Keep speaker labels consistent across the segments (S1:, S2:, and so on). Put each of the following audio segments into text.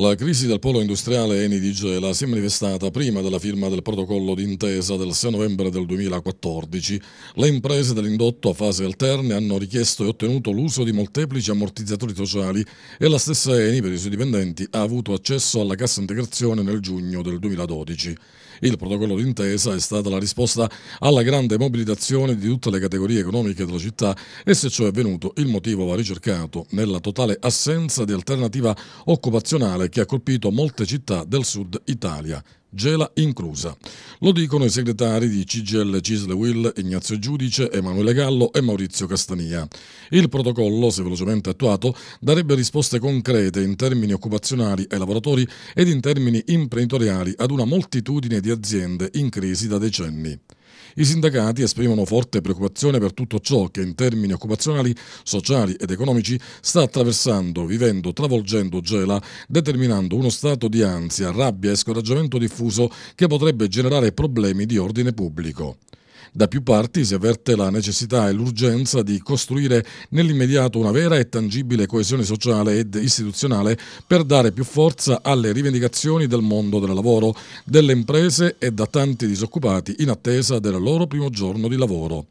S1: La crisi del polo industriale Eni di Gela si è manifestata prima della firma del protocollo d'intesa del 6 novembre del 2014. Le imprese dell'indotto a fase alterne hanno richiesto e ottenuto l'uso di molteplici ammortizzatori sociali e la stessa Eni per i suoi dipendenti ha avuto accesso alla cassa integrazione nel giugno del 2012. Il protocollo d'intesa è stata la risposta alla grande mobilitazione di tutte le categorie economiche della città e se ciò è avvenuto il motivo va ricercato nella totale assenza di alternativa occupazionale che ha colpito molte città del sud Italia, Gela inclusa. Lo dicono i segretari di CGL Cisle Will, Ignazio Giudice, Emanuele Gallo e Maurizio Castania. Il protocollo, se velocemente attuato, darebbe risposte concrete in termini occupazionali ai lavoratori ed in termini imprenditoriali ad una moltitudine di aziende in crisi da decenni. I sindacati esprimono forte preoccupazione per tutto ciò che in termini occupazionali, sociali ed economici sta attraversando, vivendo, travolgendo Gela, determinando uno stato di ansia, rabbia e scoraggiamento diffuso che potrebbe generare problemi di ordine pubblico. Da più parti si avverte la necessità e l'urgenza di costruire nell'immediato una vera e tangibile coesione sociale ed istituzionale per dare più forza alle rivendicazioni del mondo del lavoro, delle imprese e da tanti disoccupati in attesa del loro primo giorno di lavoro.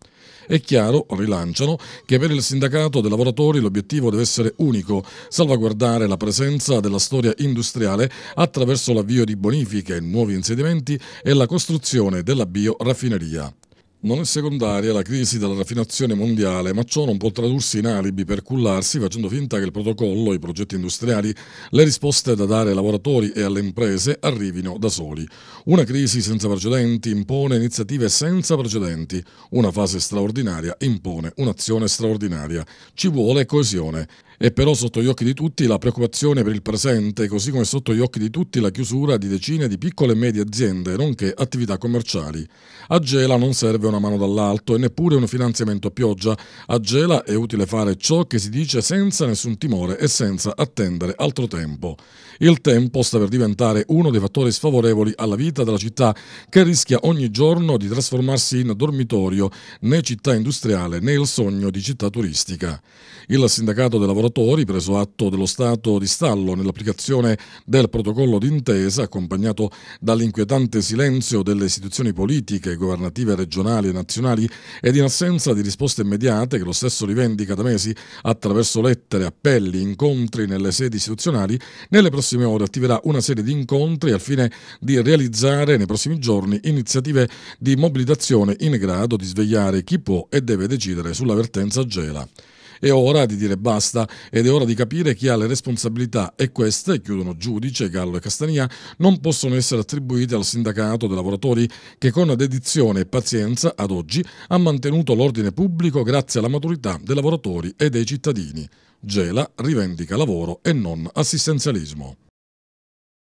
S1: È chiaro, rilanciano, che per il sindacato dei lavoratori l'obiettivo deve essere unico, salvaguardare la presenza della storia industriale attraverso l'avvio di bonifiche, nuovi insediamenti e la costruzione della bioraffineria. Non è secondaria la crisi della raffinazione mondiale, ma ciò non può tradursi in alibi per cullarsi facendo finta che il protocollo, i progetti industriali, le risposte da dare ai lavoratori e alle imprese arrivino da soli. Una crisi senza precedenti impone iniziative senza precedenti, una fase straordinaria impone un'azione straordinaria. Ci vuole coesione. È però sotto gli occhi di tutti la preoccupazione per il presente, così come sotto gli occhi di tutti la chiusura di decine di piccole e medie aziende, nonché attività commerciali. A Gela non serve una mano dall'alto e neppure un finanziamento a pioggia. A Gela è utile fare ciò che si dice senza nessun timore e senza attendere altro tempo. Il tempo sta per diventare uno dei fattori sfavorevoli alla vita della città, che rischia ogni giorno di trasformarsi in dormitorio, né città industriale né il sogno di città turistica. Il sindacato del lavoro lavoratori, preso atto dello stato di stallo nell'applicazione del protocollo d'intesa, accompagnato dall'inquietante silenzio delle istituzioni politiche, governative, regionali e nazionali, ed in assenza di risposte immediate che lo stesso rivendica da mesi attraverso lettere, appelli, incontri nelle sedi istituzionali, nelle prossime ore attiverà una serie di incontri al fine di realizzare nei prossimi giorni iniziative di mobilitazione in grado di svegliare chi può e deve decidere sull'avvertenza Gela. È ora di dire basta ed è ora di capire chi ha le responsabilità e queste, chiudono Giudice, Gallo e Castania, non possono essere attribuite al sindacato dei lavoratori che con dedizione e pazienza ad oggi ha mantenuto l'ordine pubblico grazie alla maturità dei lavoratori e dei cittadini. Gela rivendica lavoro e non assistenzialismo.